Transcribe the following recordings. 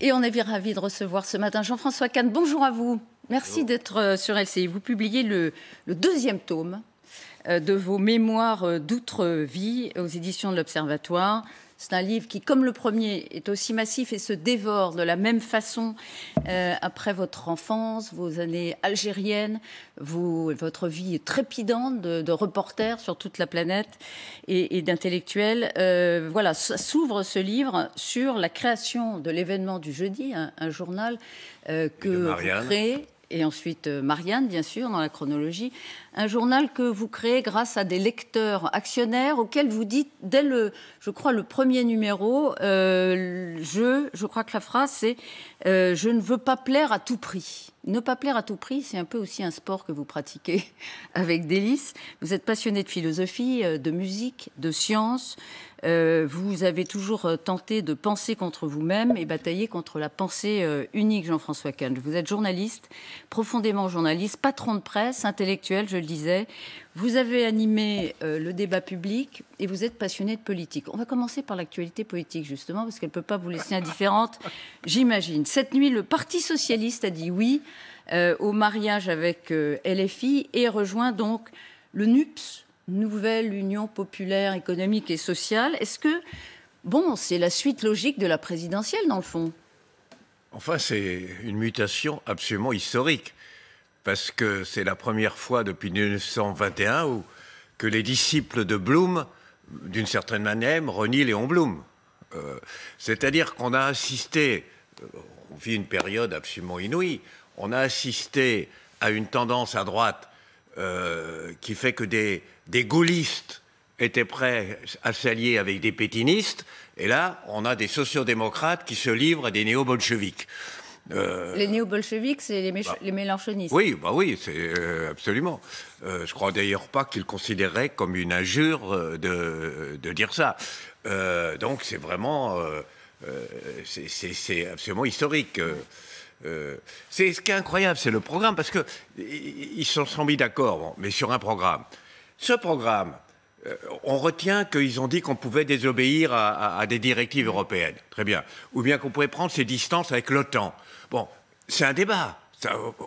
Et on est ravis de recevoir ce matin Jean-François Kahn. Bonjour à vous. Merci d'être euh, sur LCI. Vous publiez le, le deuxième tome euh, de vos mémoires d'outre-vie aux éditions de l'Observatoire. C'est un livre qui, comme le premier, est aussi massif et se dévore de la même façon euh, après votre enfance, vos années algériennes, votre vie trépidante de, de reporter sur toute la planète et, et d'intellectuels. Euh, voilà, s'ouvre ce livre sur la création de l'événement du jeudi, un, journal euh, que vous créez et ensuite euh, Marianne, bien sûr, dans la chronologie, un journal que vous créez grâce à des lecteurs actionnaires auxquels vous dites, dès le, je crois, le premier numéro, euh, je, je crois que la phrase c'est euh, Je ne veux pas plaire à tout prix ne pas plaire à tout prix, c'est un peu aussi un sport que vous pratiquez avec délice. Vous êtes passionné de philosophie, euh, de musique, de sciences. Euh, vous avez toujours euh, tenté de penser contre vous-même et batailler contre la pensée unique, Jean-François Kahn. Vous êtes journaliste, profondément journaliste, patron de presse, intellectuel, je le disais. Vous avez animé le débat public et vous êtes passionné de politique. On va commencer par l'actualité politique, justement, parce qu'elle ne peut pas vous laisser indifférente, j'imagine. Cette nuit, le Parti socialiste a dit oui euh, au mariage avec euh, LFI et rejoint donc le NUPS, Nouvelle Union Populaire Économique et Sociale. Est-ce que, bon, c'est la suite logique de la présidentielle dans le fond Enfin, c'est une mutation absolument historique, parce que c'est la première fois depuis 1921 que les disciples de Bloom, d'une certaine manière, renient Léon Blum. Euh, c'est-à-dire qu'on a assisté, on vit une période absolument inouïe, on a assisté à une tendance à droite euh, qui fait que des, gaullistes étaient prêts à s'allier avec des pétinistes, et là, on a des sociodémocrates qui se livrent à des néo-bolcheviques. Euh, les néo-bolcheviques, c'est les, bah, mélanchonistes. Oui, bah oui, c'est euh, absolument. Euh, je crois d'ailleurs pas qu'ils considéraient comme une injure de, de dire ça. donc c'est vraiment, c'est absolument historique. Euh, c'est ce qui est incroyable, c'est le programme, parce qu'ils se sont mis d'accord, mais sur un programme. Ce programme, euh, on retient qu'ils ont dit qu'on pouvait désobéir à, des directives européennes, très bien, ou bien qu'on pouvait prendre ses distances avec l'OTAN. Bon, c'est un débat.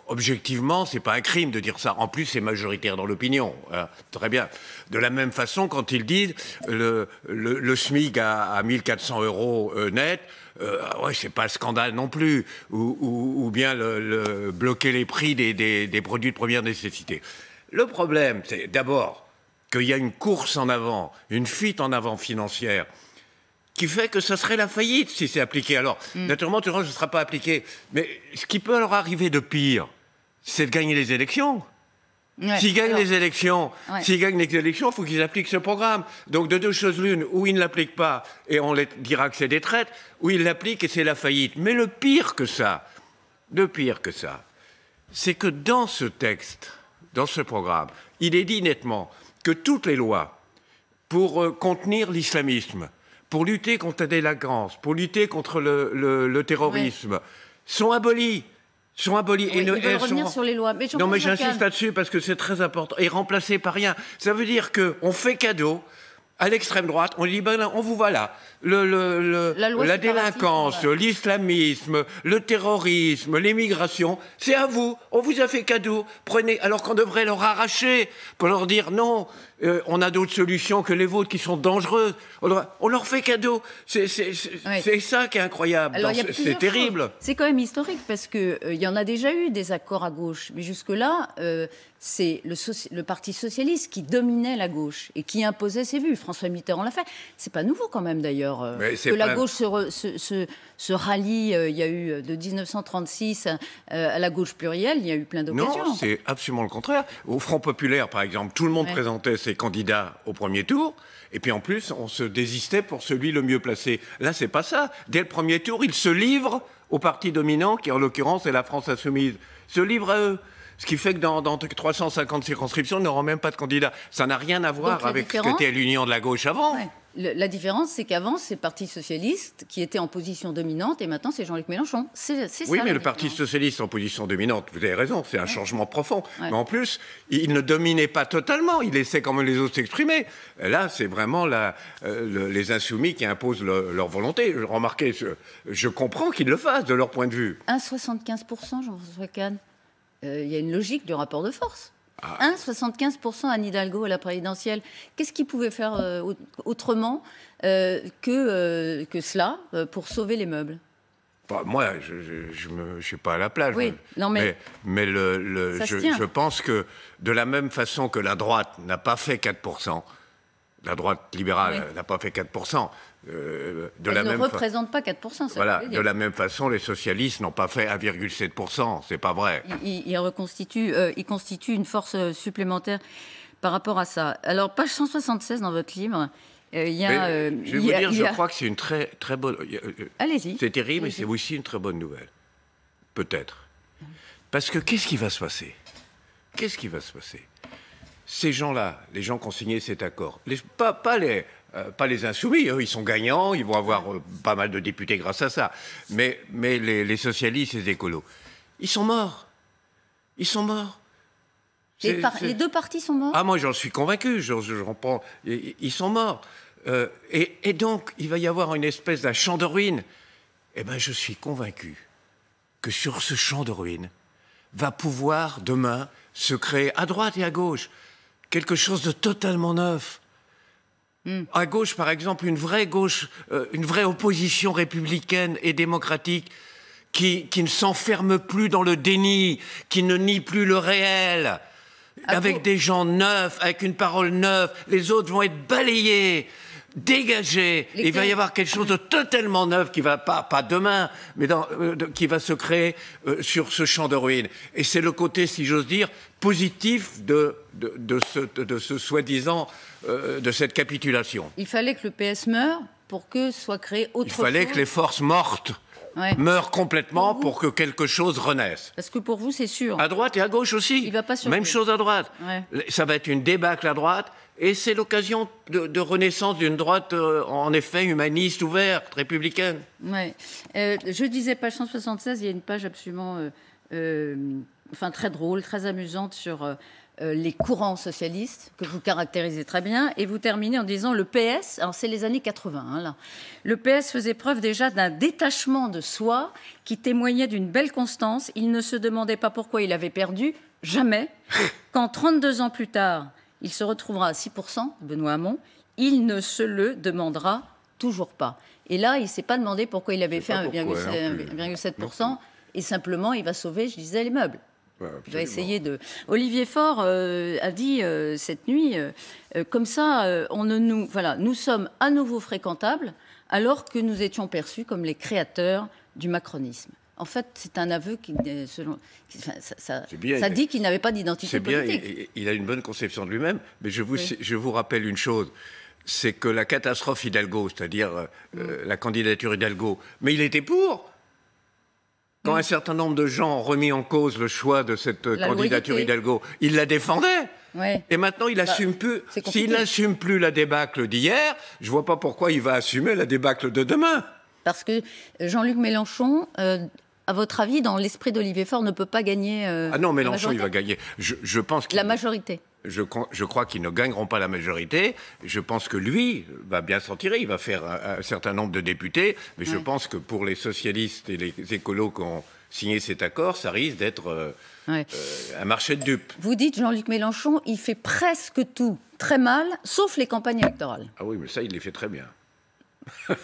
Objectivement, ce c'est pas un crime de dire ça. En plus, c'est majoritaire dans l'opinion. Hein. Très bien. De la même façon, quand ils disent le, le, SMIC à, à 1400 euros euh, net, ce euh, ouais, c'est pas un scandale non plus. Ou, bien bloquer les prix des, produits de première nécessité. Le problème, c'est d'abord qu'il y a une course en avant, une fuite en avant financière qui fait que ça serait la faillite si c'est appliqué. Alors, hmm. naturellement, ce ne sera pas appliqué. Mais ce qui peut leur arriver de pire, c'est de gagner les élections. s'ils gagnent les élections, les élections, il faut qu'ils appliquent ce programme. Donc de deux choses l'une, ou ils ne l'appliquent pas et on les dira que c'est des traites, ou ils l'appliquent et c'est la faillite. Mais le pire que ça, le pire que ça, c'est que dans ce texte, dans ce programme, il est dit nettement que toutes les lois pour euh, contenir l'islamisme, pour lutter contre la délinquance, pour lutter contre le, terrorisme, sont abolis, sont abolis. et revenir sur les lois. Mais non, mais j'insiste là-dessus parce que c'est très important. Et remplacé par rien. Ça veut dire qu'on fait cadeau à l'extrême droite. On dit, ben, on vous voit là. la, délinquance, l'islamisme, le terrorisme, l'immigration, c'est à vous. On vous a fait cadeau. Prenez. Alors qu'on devrait leur arracher pour leur dire non, euh, on a d'autres solutions que les vôtres qui sont dangereuses. On leur, fait cadeau. C'est ça qui est incroyable. C'est terrible. C'est quand même historique parce qu'il euh, y en a déjà eu des accords à gauche. Mais jusque-là, euh, c'est le, Parti socialiste qui dominait la gauche et qui imposait ses vues. François Mitterrand l'a fait. C'est pas nouveau quand même d'ailleurs que la gauche se, rallie. Il y a eu de 1936 à la gauche plurielle, il y a eu plein d'occasions. Non, c'est absolument le contraire. Au Front populaire, par exemple, tout le monde présentait candidats au premier tour. Et puis en plus, on se désistait pour celui le mieux placé. Là, c'est pas ça. Dès le premier tour, ils se livrent au parti dominant, qui en l'occurrence est la France insoumise. se livrent à eux. Ce qui fait que dans, 350 circonscriptions, ils n'auront même pas de candidats. Ça n'a rien à voir avec ce qu'était l'union de la gauche avant la différence, c'est qu'avant, c'est le Parti socialiste qui était en position dominante et maintenant, c'est Jean-Luc Mélenchon. C'est, oui, mais le Parti socialiste en position dominante, vous avez raison, c'est un changement profond. Mais en plus, il ne dominait pas totalement, il laissait quand même les autres s'exprimer. Là, c'est vraiment la, euh, les insoumis qui imposent leur volonté. Remarquez, je, je, comprends qu'ils le fassent de leur point de vue. 1,75%, Jean-François Kahn. Euh, il y a une logique du rapport de force. 1, 75% à Hidalgo à la présidentielle. Qu'est-ce qu'il pouvait faire euh, autrement euh, euh, que, cela pour sauver les meubles bah, Moi, je ne suis pas à la plage. non, mais, mais, je, pense que de la même façon que la droite n'a pas fait 4%, la droite libérale n'a pas fait 4%, euh, de la ne même représente pas 4%. voilà. De la même façon, les socialistes n'ont pas fait 1,7%. C'est pas vrai. Ils il, reconstituent, euh, il constitue une force euh, supplémentaire par rapport à ça. Alors, page 176 dans votre livre, il y a, je vais vous dire, je crois que c'est une très, très bonne. Allez-y. C'est terrible, mais c'est aussi une très bonne nouvelle. Peut-être. Parce que qu'est-ce qui va se passer Qu'est-ce qui va se passer Ces gens-là, les gens qui ont signé cet accord, les, pas, pas les, euh, pas les insoumis, eux, ils sont gagnants, ils vont avoir euh, pas mal de députés grâce à ça. Mais, mais les, socialistes et les écolos, ils sont morts. Ils sont morts. Les, deux partis sont morts Ah, moi, j'en suis convaincu. Je, je, Ils, sont morts. Euh, et, et, donc, il va y avoir une espèce d'un champ de ruines. Eh bien, je suis convaincu que sur ce champ de ruines va pouvoir demain se créer à droite et à gauche quelque chose de totalement neuf Hmm. À gauche, par exemple, une vraie gauche, euh, une vraie opposition républicaine et démocratique qui, ne s'enferme plus dans le déni, qui ne nie plus le réel, avec des gens neufs, avec une parole neuve. Les autres vont être balayés dégagé. Il va y avoir quelque chose de totalement neuf qui va pas, pas demain, mais euh, qui va se créer euh, sur ce champ de ruines. Et c'est le côté, si j'ose dire, positif de, ce, soi-disant, euh, de cette capitulation. Il fallait que le PS meure pour que soit créé autre chose. Il fallait que les forces mortes meurent complètement pour, que quelque chose renaisse. Parce que pour vous, c'est sûr. À droite et à gauche aussi. Il va Même chose à droite. Ça va être une débâcle à droite. Et c'est l'occasion de, renaissance d'une droite, euh, en effet, humaniste, ouverte, républicaine. Oui. Euh, je disais, page 176, il y a une page absolument euh, enfin, très drôle, très amusante sur les courants socialistes, que vous caractérisez très bien, et vous terminez en disant le PS, alors c'est les années 80, hein, là, le PS faisait preuve déjà d'un détachement de soi qui témoignait d'une belle constance. Il ne se demandait pas pourquoi il avait perdu, jamais, quand 32 ans plus tard, il se retrouvera à 6%, Benoît Hamon, il ne se le demandera toujours pas. Et là, il ne s'est pas demandé pourquoi il avait fait 1,7%, hein, et simplement, il va sauver, je disais, les meubles. il essayer de. Olivier Faure euh, a dit euh, cette nuit, euh, comme ça, on nous, voilà, nous sommes à nouveau fréquentables, alors que nous étions perçus comme les créateurs du macronisme. En fait, c'est un aveu qui, selon, ça, dit qu'il n'avait pas d'identité politique. Bien, il, a une bonne conception de lui-même, mais je vous, rappelle une chose c'est que la catastrophe Hidalgo, c'est-à-dire euh, mm. la candidature Hidalgo, mais il était pour. Quand mm. un certain nombre de gens ont remis en cause le choix de cette candidature Hidalgo, il la défendait. Et maintenant, il bah, assume plus. S'il n'assume plus la débâcle d'hier, je ne vois pas pourquoi il va assumer la débâcle de demain. Parce que Jean-Luc Mélenchon euh, à votre avis, dans l'esprit d'Olivier Faure, ne peut pas gagner euh, Ah non, Mélenchon, il va gagner. Je, je pense La majorité je, crois qu'ils ne gagneront pas la majorité. Je pense que lui va bien s'en tirer. Il va faire un, certain nombre de députés. Mais je pense que pour les socialistes et les écolos qui ont signé cet accord, ça risque d'être euh, euh, un marché de dupes. Vous dites, Jean-Luc Mélenchon, il fait presque tout très mal, sauf les campagnes électorales. Ah oui, mais ça, il les fait très bien.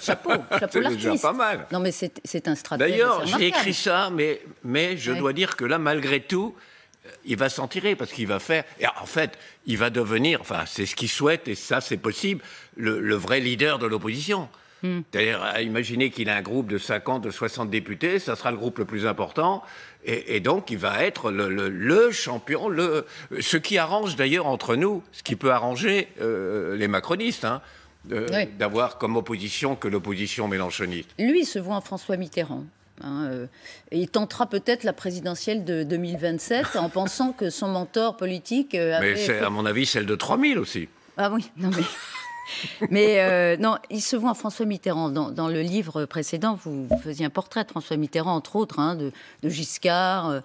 Chapeau, chapeau l'artiste. pas mal. Non, mais c'est un stratège. D'ailleurs, j'ai écrit ça, mais, mais je dois dire que là, malgré tout, euh, il va s'en tirer parce qu'il va faire. en fait, il va devenir, enfin, c'est ce qu'il souhaite, et ça, c'est possible, le, vrai leader de l'opposition. C'est-à-dire, hmm. imaginez qu'il a un groupe de 50, de 60 députés, ça sera le groupe le plus important, et, donc il va être le, champion, le, ce qui arrange d'ailleurs entre nous, ce qui peut arranger euh, les macronistes. Hein d'avoir comme opposition que l'opposition mélanchoniste. Lui se voit en François Mitterrand. Hein, euh, il tentera peut-être la présidentielle de 2027 en pensant que son mentor politique. Euh, avait mais c'est, à mon avis, celle de 3000 aussi. Ah oui, non mais. Mais euh, non, il se voit en François Mitterrand. Dans, le livre précédent, vous faisiez un portrait de François Mitterrand, entre autres, hein, de, Giscard. Euh,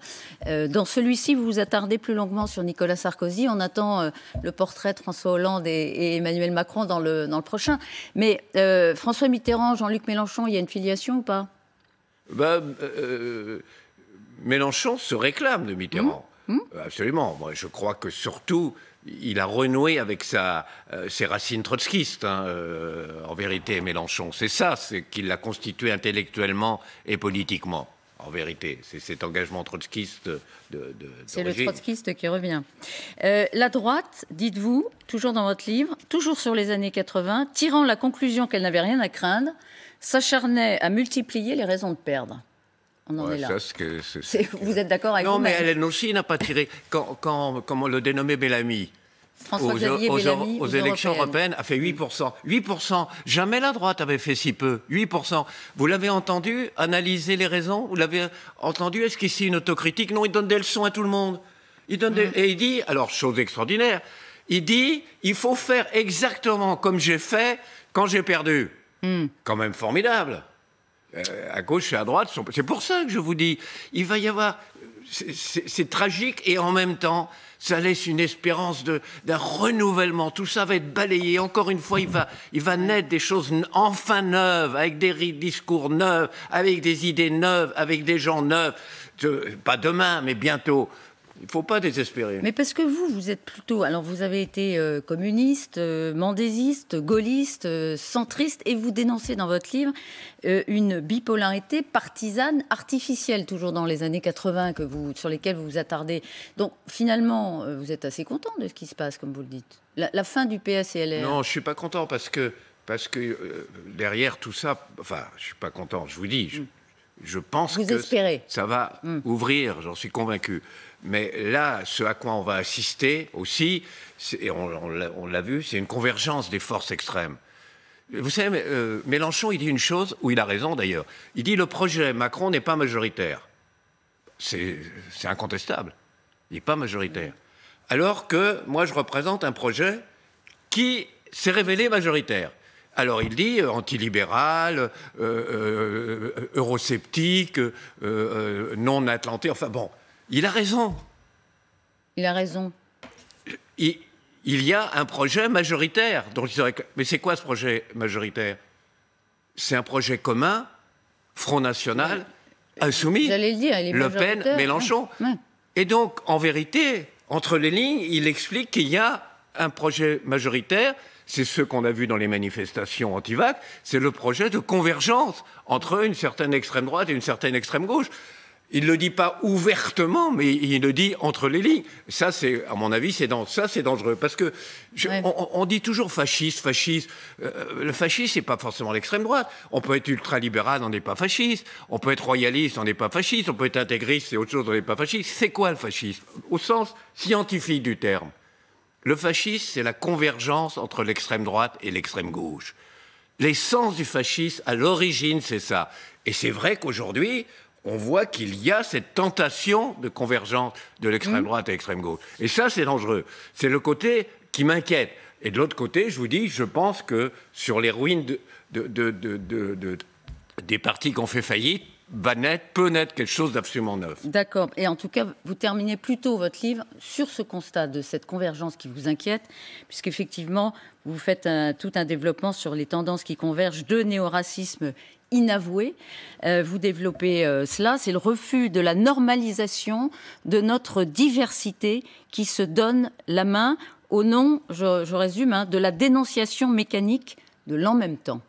euh, dans celui-ci, vous vous attardez plus longuement sur Nicolas Sarkozy. On attend le portrait de François Hollande et, Emmanuel Macron dans le, dans le prochain. Mais François Mitterrand, Jean-Luc Mélenchon, il y a une filiation ou pas bah, Mélenchon se réclame de Mitterrand. Mmh. Mmh. Absolument. Moi, je crois que surtout, il a renoué avec sa, euh, ses racines trotskistes, hein, euh, en vérité, Mélenchon. C'est ça, c'est qu'il l'a constitué intellectuellement et politiquement, en vérité. C'est cet engagement trotskiste de. c'est le trotskiste qui revient. Euh, la droite, dites-vous, toujours dans votre livre, toujours sur les années 80, tirant la conclusion qu'elle n'avait rien à craindre, s'acharnait à multiplier les raisons de perdre. On en vous êtes d'accord avec Non, mais elle aussi n'a pas tiré. Quand, comment le dénommer, Bellamy aux, élections européennes. a fait 8%. 8%. Jamais la droite avait fait si peu. 8%. Vous l'avez entendu analyser les raisons Vous l'avez entendu Est-ce qu'ici une autocritique Non, il donne des leçons à tout le monde. Il donne mm. Et il dit, alors chose extraordinaire, il dit, il faut faire exactement comme j'ai fait quand j'ai perdu. Mm. Quand même formidable. Euh, à gauche et à droite. C'est pour ça que je vous dis, il va y avoir. C'est tragique et en même temps, ça laisse une espérance d'un renouvellement. Tout ça va être balayé. Encore une fois, il va, il naître des choses enfin neuves, avec des discours neufs, avec des idées neuves, avec des gens neufs. pas demain, mais bientôt. Il ne faut pas désespérer. Mais parce que vous, vous êtes plutôt. Alors, vous avez été euh, communiste, mendésiste euh, mandésiste, gaulliste, euh, centriste, et vous dénoncez dans votre livre une bipolarité partisane artificielle, toujours dans les années 80 que vous, sur lesquelles vous vous attardez. Donc, finalement, vous êtes assez content de ce qui se passe, comme vous le dites. La, fin du PS et Non, je ne suis pas content parce que, parce que derrière tout ça. Enfin, je ne suis pas content, je vous dis. Mm je pense que ça va hmm. ouvrir, j'en suis convaincu. Mais là, ce à quoi on va assister aussi, et on, l'a vu, c'est une convergence des forces extrêmes. Vous savez, euh, Mélenchon, il dit une chose, où il a raison d'ailleurs. Il dit le projet Macron n'est pas majoritaire. C'est incontestable. Il n'est pas majoritaire. Alors que moi, je représente un projet qui s'est révélé majoritaire. Alors il dit euh, antilibéral, euh, euh eurosceptique, euh, non atlanté. Enfin bon, il a raison. Il a raison. Il, y a un projet majoritaire. Dont mais c'est quoi ce projet majoritaire C'est un projet commun, Front National, Insoumis, le dire, Le Pen, Mélenchon. Et donc, en vérité, entre les lignes, il explique qu'il y a un projet majoritaire c'est ce qu'on a vu dans les manifestations anti vac c'est le projet de convergence entre une certaine extrême droite et une certaine extrême gauche. Il ne le dit pas ouvertement, mais il le dit entre les lignes. Ça, c'est, à mon avis, c'est ça, c'est dangereux. Parce que on, dit toujours fasciste, fasciste. Euh, euh, le fasciste, c'est pas forcément l'extrême droite. On peut être ultralibéral, on n'est pas fasciste. On peut être royaliste, on n'est pas fasciste. On peut être intégriste, c'est autre chose, on n'est pas fasciste. C'est quoi le fascisme Au sens scientifique du terme. Le fascisme, c'est la convergence entre l'extrême droite et l'extrême gauche. L'essence du fascisme, à l'origine, c'est ça. Et c'est vrai qu'aujourd'hui, on voit qu'il y a cette tentation de convergence de l'extrême mmh. droite et l'extrême gauche. Et ça, c'est dangereux. C'est le côté qui m'inquiète. Et de l'autre côté, je vous dis, je pense que sur les ruines des partis qui ont fait faillite, va peut naître quelque chose d'absolument neuf. D'accord. Et en tout cas, vous terminez plutôt votre livre sur ce constat de cette convergence qui vous inquiète, puisqu'effectivement, vous faites tout un développement sur les tendances qui convergent de néoracisme inavoué. Euh, vous développez euh, cela, c'est le refus de la normalisation de notre diversité qui se donne la main au nom, je, résume, hein, de la dénonciation mécanique de l'en même temps.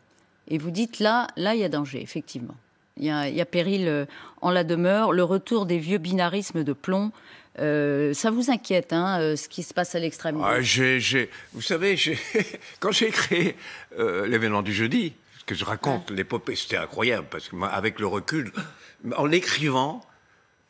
Et vous dites là, là, il y a danger, effectivement. Il y, a, péril euh, en la demeure. Le retour des vieux binarismes de plomb, euh, ça vous inquiète, hein, euh, ce qui se passe à l'extrême ah, Vous savez, quand j'ai créé l'événement du jeudi, ce que je raconte l'épopée, c'était incroyable, parce que moi, avec le recul, en l'écrivant,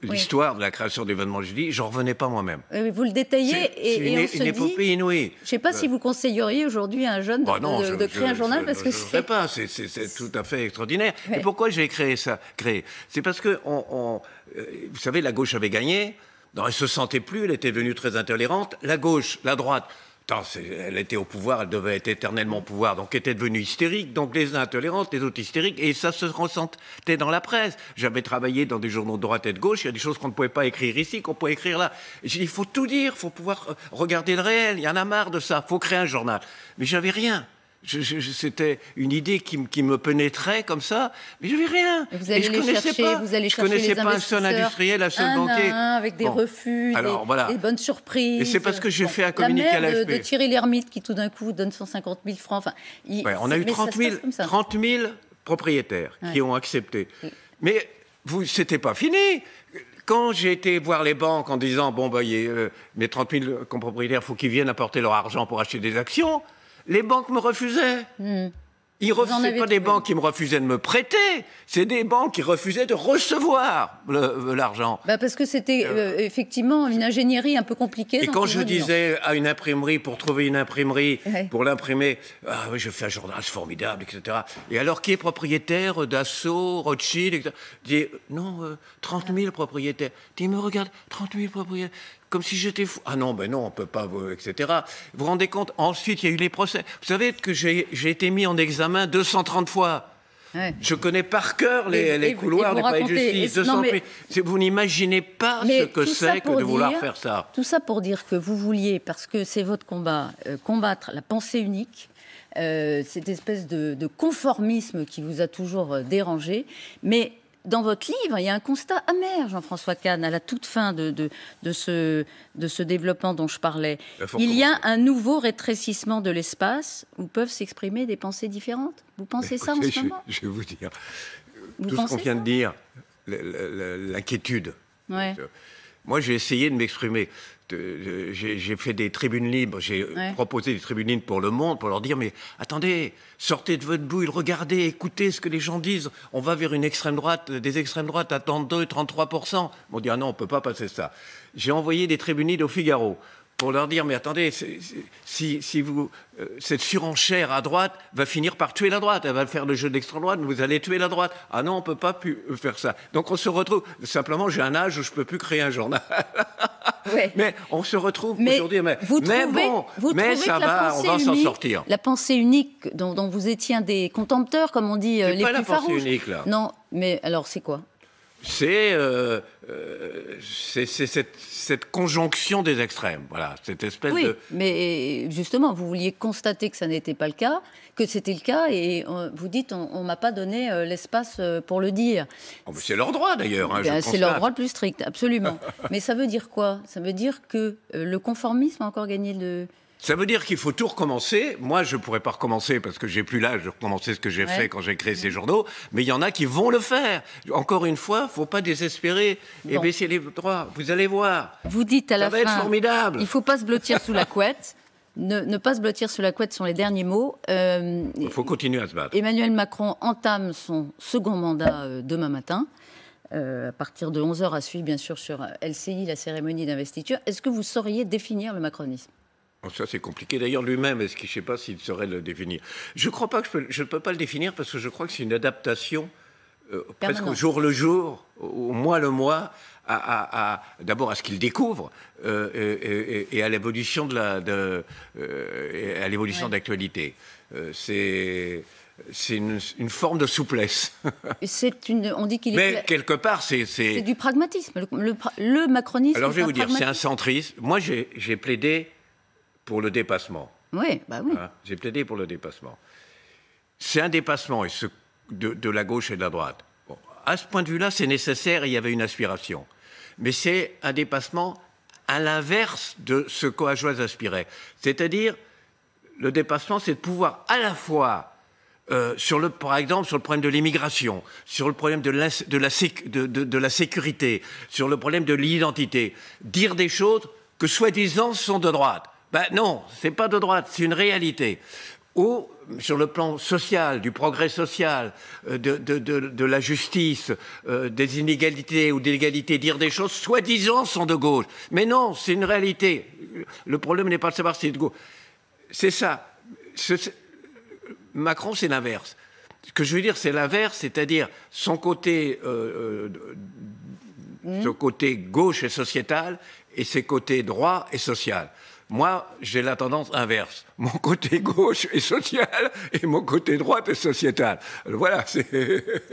l'histoire de la création je jeudi, je n'en revenais pas moi-même. vous le détaillez et, on se dit... C'est une épopée inouïe. Je ne sais pas si euh. vous conseilleriez aujourd'hui à un jeune de, bah créer un journal parce que c'est. Je ne pas, c'est tout à fait extraordinaire. Et pourquoi j'ai créé ça Créé, c'est parce que on, euh, vous savez, la gauche avait gagné. Non, elle se sentait plus, elle était devenue très intolérante. La gauche, la droite Tant, elle était au pouvoir, elle devait être éternellement au pouvoir, donc était devenue hystérique. Donc les uns intolérantes, les autres hystériques, et ça se ressentait dans la presse. J'avais travaillé dans des journaux de droite et de gauche, il y a des choses qu'on ne pouvait pas écrire ici, qu'on pouvait écrire là. il faut tout dire, il faut pouvoir euh, regarder le réel, il y en a marre de ça, il faut créer un journal. Mais j'avais rien c'était une idée qui, me pénétrait comme ça, mais je n'ai rien. Vous allez et je connaissais pas, vous allez je connaissais pas un seul industriel, un seul avec des refus, Alors, des, bonnes surprises. Et c'est parce que j'ai fait un communiqué à l'AFP. de Thierry l'ermite qui tout d'un coup donne 150 000 francs. Enfin, on a eu 30 000, propriétaires qui ont accepté. Mais vous, n'était pas fini quand j'ai été voir les banques en disant, bon, bah, euh, mes 30 000 propriétaires, il faut qu'ils viennent apporter leur argent pour acheter des actions, les banques me refusaient. Ce hmm. Ils refusaient pas des banques qui me refusaient de me prêter, c'est des banques qui refusaient de recevoir euh, l'argent. Bah parce que c'était euh, euh, effectivement une ingénierie un peu compliquée. Et quand je disais à une imprimerie pour trouver une imprimerie, pour l'imprimer, ah, je fais un journal, formidable, etc. Et alors qui est propriétaire d'Assaut, Rothschild, etc. Je dis non, 30 000 propriétaires. Dis me regarde, 30 000 propriétaires comme si j'étais fou. Ah non, ben non, on peut pas, euh, etc. Vous vous rendez compte Ensuite, il y a eu les procès. Vous savez que j'ai été mis en examen 230 fois. Je connais par cœur les, couloirs des palais de justice. vous n'imaginez pas ce que c'est que de vouloir faire ça. Tout ça pour dire que vous vouliez, parce que c'est votre combat, euh, combattre la pensée unique. Euh, cette espèce de, de, conformisme qui vous a toujours dérangé, mais dans votre livre, il y a un constat amer, Jean-François Kahn, à la toute fin de, de, ce, de ce développement dont je parlais. Il, y a un nouveau rétrécissement de l'espace où peuvent s'exprimer des pensées différentes. Vous pensez ça en ce je, moment Je vais vous dire. tout ce qu'on vient de dire, l'inquiétude. Moi, j'ai essayé de m'exprimer j'ai fait des tribunes libres, j'ai euh, proposé des tribunes libres pour le monde, pour leur dire, mais attendez, sortez de votre bouille, regardez, écoutez ce que les gens disent, on va vers une extrême droite, euh, des extrêmes droites à 32, 33%. On dit, ah non, on ne peut pas passer ça. J'ai envoyé des tribunes libres au Figaro pour leur dire, mais attendez, si, si vous, euh, cette surenchère à droite va finir par tuer la droite, elle va faire le jeu de l'extrême droite, vous allez tuer la droite. Ah non, on ne peut pas plus euh, faire ça. Donc on se retrouve, simplement j'ai un âge où je ne peux plus créer un journal. Mais on se retrouve aujourd'hui. Mais, vous trouvez, bon, vous mais trouvez ça va, on va s'en sortir. La pensée unique dont, vous étiez un des contempteurs, comme on dit, euh, les pas plus la farouches. unique, là. Non, mais alors c'est quoi c'est euh, euh, cette, conjonction des extrêmes. Voilà, cette espèce oui, mais justement, vous vouliez constater que ça n'était pas le cas, que c'était le cas, et vous dites on ne m'a pas donné euh, l'espace pour le dire. Oh, c'est leur droit d'ailleurs. Hein, ben, c'est leur droit le plus strict, absolument. mais ça veut dire quoi Ça veut dire que le conformisme a encore gagné Le ça veut dire qu'il faut tout recommencer. Moi, je ne pourrais pas recommencer parce que j'ai plus l'âge de recommencer ce que j'ai fait quand j'ai créé ces journaux. Mais il y en a qui vont le faire. Encore une fois, faut pas désespérer et baisser les droits. Vous allez voir. Vous dites à la fin. Ça va être formidable. Il faut pas se blottir sous la couette. Ne, pas se blottir sous la couette sont les derniers mots. il euh, faut continuer à se battre. Emmanuel Macron entame son second mandat euh, demain matin. Euh, à partir de 11h à suivre, bien sûr, sur LCI, la cérémonie d'investiture. Est-ce que vous sauriez définir le macronisme Oh, ça, c'est compliqué. D'ailleurs, lui-même, est-ce qu'il ne pas s'il saurait le définir Je ne crois pas que je, peux, peux pas le définir parce que je crois que c'est une adaptation euh, presque au jour le jour, au mois le mois, à, d'abord à ce qu'il découvre euh, et, à l'évolution de la, euh, à l'évolution d'actualité. c'est c'est une, forme de souplesse. c'est une, on dit qu'il Mais quelque part, c'est, c'est... du pragmatisme. Le, macronisme. Alors je vais vous dire, c'est un centriste. Moi, j'ai, plaidé pour le dépassement. Oui, bah oui. Hein, j'ai plaidé pour le dépassement. C'est un dépassement et ce, de, la gauche et de la droite. à ce point de vue-là, c'est nécessaire, il y avait une aspiration. Mais c'est un dépassement à l'inverse de ce qu'Ajoise aspirait. C'est-à-dire, le dépassement, c'est de pouvoir à la fois euh, sur le, par exemple, sur le problème de l'immigration, sur le problème de la, de la, sécurité, sur le problème de l'identité, dire des choses que soi-disant sont de droite. Ben non, c'est pas de droite, c'est une réalité. Ou sur le plan social, du progrès social, euh, de, de, de, la justice, euh, des inégalités ou des dire des choses soi-disant sont de gauche. Mais non, c'est une réalité. Le problème n'est pas de savoir si c'est de gauche. C'est ça. Macron, c'est l'inverse. Ce que je veux dire, c'est l'inverse, c'est-à-dire son côté, euh, mmh. côté gauche et sociétal et ses côtés droit et social. Moi, j'ai la tendance inverse. Mon côté gauche est social et mon côté droite est sociétal. Voilà, c'est...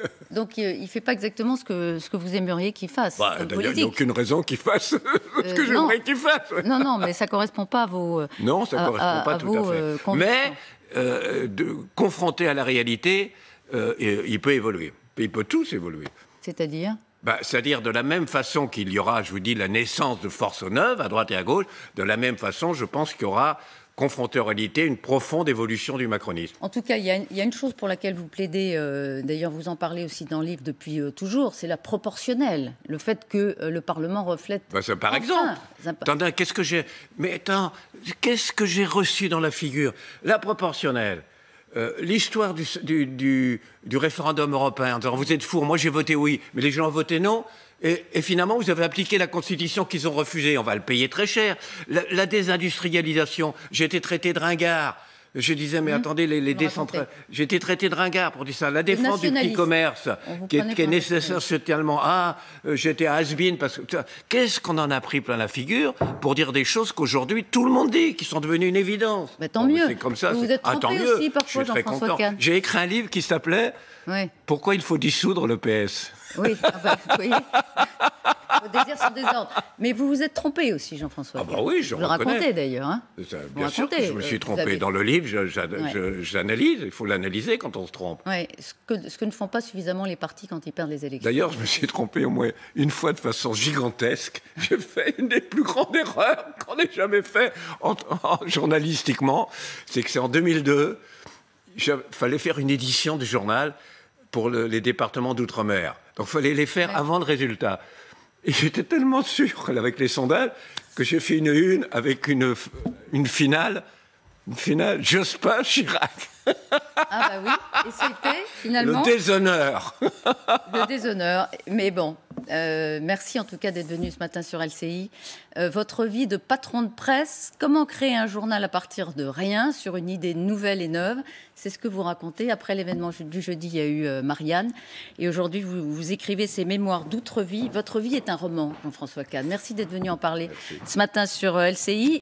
Donc, il ne fait pas exactement ce que, ce que vous aimeriez qu'il fasse. Bah, D'ailleurs, il n'y a aucune raison qu'il fasse ce euh, que j'aimerais qu'il fasse. Non, non, mais ça ne correspond pas à vos. Non, ça ne correspond pas tout à fait. Euh, mais, euh, de, confronté à la réalité, il peut évoluer. Il peut tous évoluer. C'est-à-dire bah, c'est-à-dire de la même façon qu'il y aura, je vous dis, la naissance de forces neuves à droite et à gauche, de la même façon, je pense qu'il y aura confronté en réalité une profonde évolution du macronisme. En tout cas, il y, a, une chose pour laquelle vous plaidez, euh, d'ailleurs vous en parlez aussi dans le livre depuis euh, toujours, c'est la proportionnelle, le fait que euh, le Parlement reflète... Bah, par exemple qu'est-ce que j'ai... Mais attends, qu'est-ce que j'ai reçu dans la figure La proportionnelle euh, l'histoire du, référendum européen, alors vous êtes fous, moi j'ai voté oui, mais les gens ont voté non, et, finalement vous avez appliqué la constitution qu'ils ont refusée, on va le payer très cher. La, la désindustrialisation, j'ai été traité de ringard. Je disais, mais hum. attendez, les, les décentrales. J'ai été traité de ringard pour dire ça. La défense du petit commerce, qui est, qui est nécessaire socialement. Ah, euh, j'étais à been parce que. Qu'est-ce qu'on en a pris plein la figure pour dire des choses qu'aujourd'hui tout le monde dit, qui sont devenues une évidence Mais Tant mieux. C'est comme ça. Vous êtes ah, tant mieux. aussi parfois, Jean-François J'ai écrit un livre qui s'appelait Pourquoi il faut dissoudre le PS Oui, oui. Mais vous vous êtes trompé aussi, Jean-François. Ah bah oui, je vous le racontez d'ailleurs. Hein. Euh, bien sûr que je me suis euh, trompé. Dans le livre, j'analyse, il faut l'analyser quand on se trompe. ce que, ne font pas suffisamment les partis quand ils perdent les élections. D'ailleurs, je me suis trompé au moins une fois de façon gigantesque. J'ai fait une des plus grandes erreurs qu'on ait jamais fait en, journalistiquement. C'est que c'est en 2002, il fallait faire une édition du journal pour les départements d'outre-mer. Donc il fallait les faire avant le résultat. Et j'étais tellement sûr avec les sandales, que j'ai fait une une avec une, une finale j'ose pas, chirac Ah bah oui, et c'était finalement... Le déshonneur. Le déshonneur, mais bon, euh, merci en tout cas d'être venu ce matin sur LCI. Euh, votre vie de patron de presse, comment créer un journal à partir de rien, sur une idée nouvelle et neuve, c'est ce que vous racontez. Après l'événement du jeudi, il y a eu euh, Marianne, et aujourd'hui vous, écrivez ces mémoires d'outre-vie. Votre vie est un roman, Jean-François Kahn. Merci d'être venu en parler ce matin sur LCI.